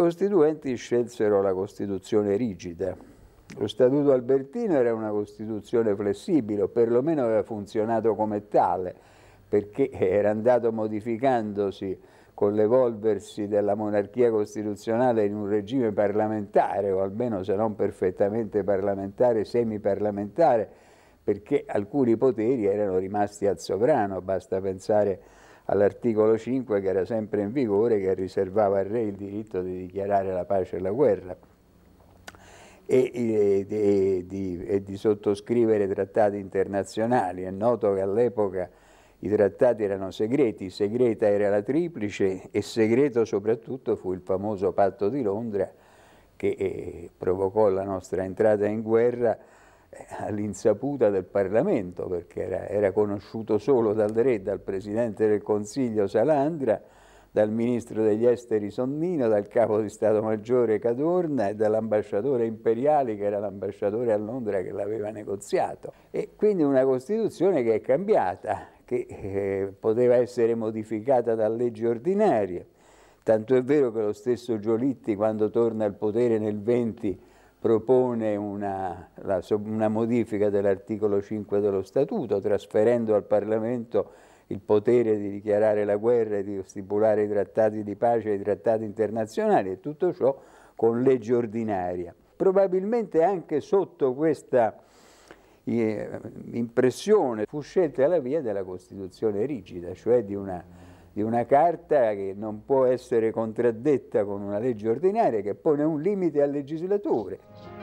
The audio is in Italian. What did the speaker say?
costituenti scelsero la Costituzione rigida. Lo Statuto Albertino era una Costituzione flessibile, o perlomeno aveva funzionato come tale, perché era andato modificandosi con l'evolversi della monarchia costituzionale in un regime parlamentare, o almeno se non perfettamente parlamentare, semi-parlamentare, perché alcuni poteri erano rimasti al sovrano, basta pensare a all'articolo 5 che era sempre in vigore che riservava al re il diritto di dichiarare la pace e la guerra e, e, e, di, e di sottoscrivere trattati internazionali. È noto che all'epoca i trattati erano segreti, segreta era la triplice e segreto soprattutto fu il famoso patto di Londra che eh, provocò la nostra entrata in guerra eh, all'insaputa del Parlamento, perché era, era, conosciuto solo dal re, dal Presidente del Consiglio Salandra, dal Ministro degli Esteri Sonnino, dal Capo di Stato Maggiore Cadorna e dall'ambasciatore imperiale che era l'ambasciatore a Londra che l'aveva negoziato. E quindi una Costituzione che è cambiata, che eh, poteva essere modificata da leggi ordinarie. Tanto è vero che lo stesso Giolitti, quando torna al potere nel 20, propone una, la, una modifica dell'articolo 5 dello Statuto, trasferendo al Parlamento il potere di dichiarare la guerra e di stipulare i trattati di pace e i trattati internazionali e tutto ciò con legge ordinaria. Probabilmente anche sotto questa eh, impressione fu scelta la via della Costituzione rigida, cioè di una di una carta che non può essere contraddetta con una legge ordinaria che pone un limite al legislatore.